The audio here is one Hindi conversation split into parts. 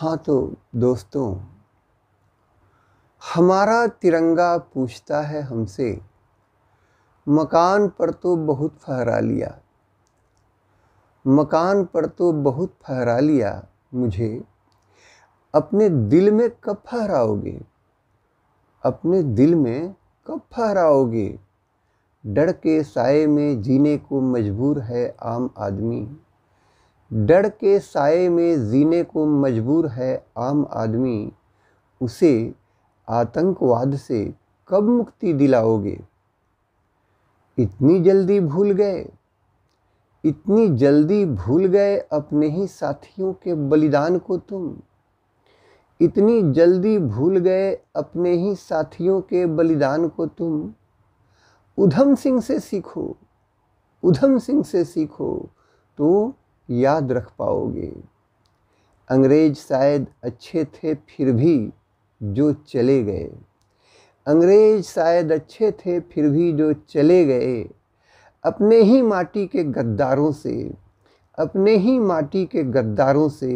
हाँ तो दोस्तों हमारा तिरंगा पूछता है हमसे मकान पर तो बहुत फहरा लिया मकान पर तो बहुत फहरा लिया मुझे अपने दिल में कब फहराओगे अपने दिल में कब फहराओगे डर के साय में जीने को मजबूर है आम आदमी डर के साय में जीने को मजबूर है आम आदमी उसे आतंकवाद से कब मुक्ति दिलाओगे इतनी जल्दी भूल गए इतनी जल्दी भूल गए अपने ही साथियों के बलिदान को तुम इतनी जल्दी भूल गए अपने ही साथियों के बलिदान को तुम उधम सिंह से सीखो उधम सिंह से सीखो तो याद रख पाओगे अंग्रेज शायद अच्छे थे फिर भी जो चले गए अंग्रेज शायद अच्छे थे फिर भी जो चले गए अपने ही माटी के गद्दारों से अपने ही माटी के गद्दारों से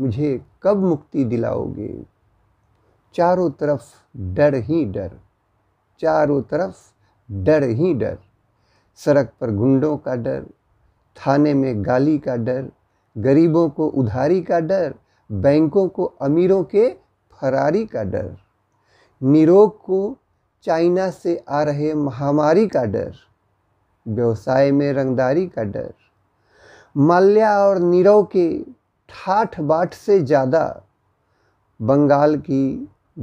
मुझे कब मुक्ति दिलाओगे चारों तरफ डर ही डर चारों तरफ डर ही डर सड़क पर गुंडों का डर थाने में गाली का डर गरीबों को उधारी का डर बैंकों को अमीरों के फरारी का डर निरोग को चाइना से आ रहे महामारी का डर व्यवसाय में रंगदारी का डर माल्या और नीरव के ठाठ बाट से ज़्यादा बंगाल की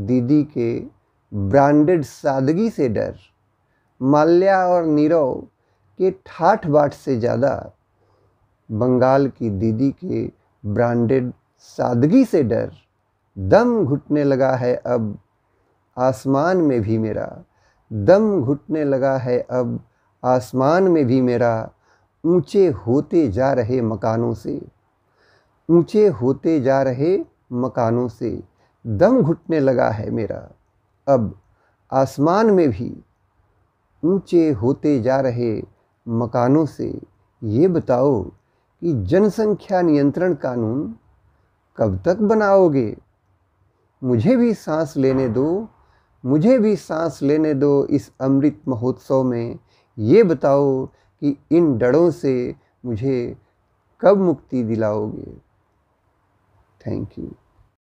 दीदी के ब्रांडेड सादगी से डर माल्या और नीरव के ठाठ बाट से ज़्यादा बंगाल की दीदी के ब्रांडेड सादगी से डर दम घुटने लगा है अब आसमान में भी मेरा दम घुटने लगा है अब आसमान में भी मेरा ऊंचे होते जा रहे मकानों से ऊंचे होते जा रहे मकानों से दम घुटने लगा है मेरा अब आसमान में भी ऊंचे होते जा रहे मकानों से ये बताओ कि जनसंख्या नियंत्रण कानून कब तक बनाओगे मुझे भी सांस लेने दो मुझे भी सांस लेने दो इस अमृत महोत्सव में ये बताओ कि इन डड़ों से मुझे कब मुक्ति दिलाओगे थैंक यू